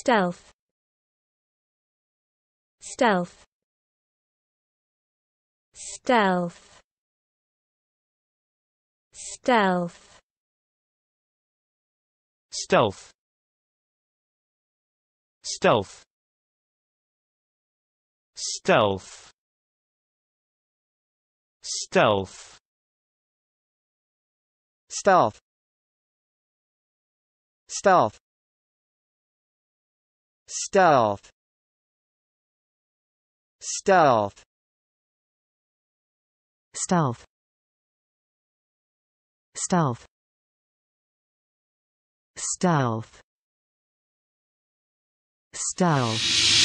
Stealth Stealth Stealth Stealth Stealth Stealth Stealth Stealth Stealth Stealth stealth stealth stealth stealth stealth stealth